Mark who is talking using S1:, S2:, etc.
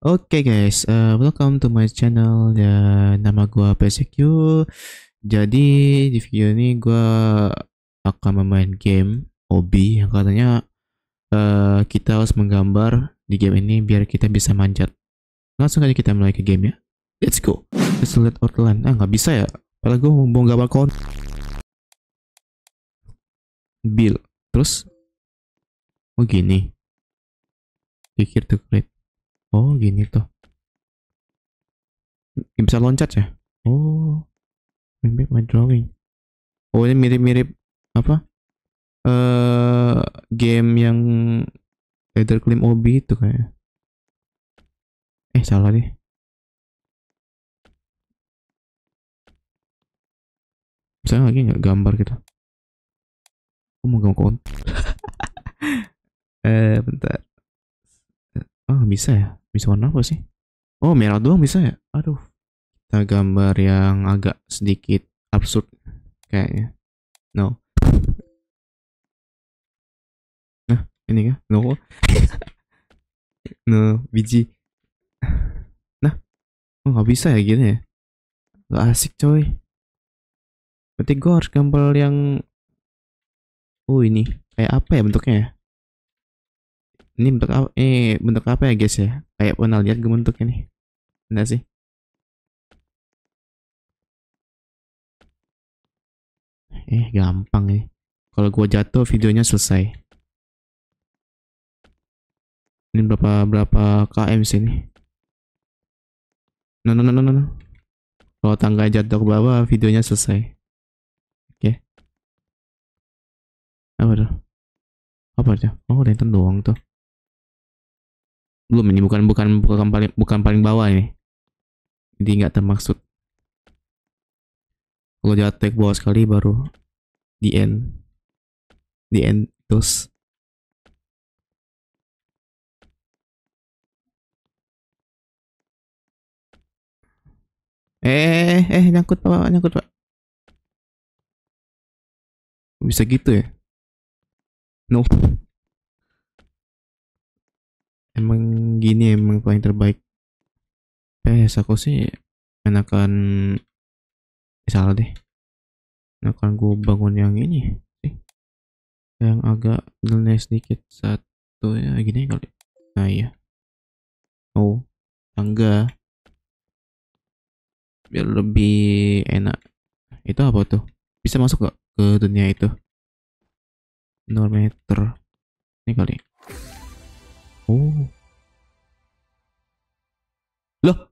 S1: Oke okay guys, uh, welcome to my channel ya nama gua PSQ. Jadi di video ini gua akan memain game hobi yang katanya uh, kita harus menggambar di game ini biar kita bisa manjat. Langsung aja kita mulai ke game ya. Let's go. Let's let outline. Ah nggak bisa ya. Padahal gua mau gambar kon. Bill.
S2: Terus? Oh gini. Pikir tuh create. Oh, gini tuh. bisa loncat ya? Oh,
S1: Mimpi my drawing. Oh, ini mirip-mirip apa? Eh, game yang Leather Claim Obi itu kayak.
S2: Eh, salah deh. Bisa lagi nggak gambar kita? Gitu? Aku mau gambar kontrol.
S1: eh, bentar. Eh, oh, bisa ya? Bisa warna apa sih? Oh, merah doang bisa ya? Aduh. Kita gambar yang agak sedikit absurd kayaknya. No.
S2: Nah, ini kan? No. no, biji. Nah. Oh, nggak bisa ya gini ya? Gak asik coy. Berarti gue harus gambar yang... Oh, ini. Kayak apa ya bentuknya ya? Ini bentuk apa? Eh, bentuk apa ya guys ya? Kayak pernah lihat gue bentuknya nih. Enggak sih? Eh, gampang nih. Kalau gua jatuh videonya selesai. Ini berapa berapa km sini? No no no no no. Kalau tangga jatuh ke bawah videonya selesai. Oke. Okay. Apa tuh? Apa tuh? Oh, lantern doang tuh belum ini bukan bukan
S1: bukan paling bukan paling bawah ini jadi nggak termaksud kalau jatek bawah sekali baru di end di end
S2: terus eh eh, eh, eh eh nyangkut pak nyangkut pak bisa gitu ya no emang gini emang paling terbaik PS aku sih enakan eh, deh enakan gue bangun yang ini sih yang agak nilai sedikit satu ya gini kali nah iya oh tangga biar lebih enak
S1: itu apa tuh bisa masuk gak ke dunia itu 0 meter ini kali Ồ. Lơ,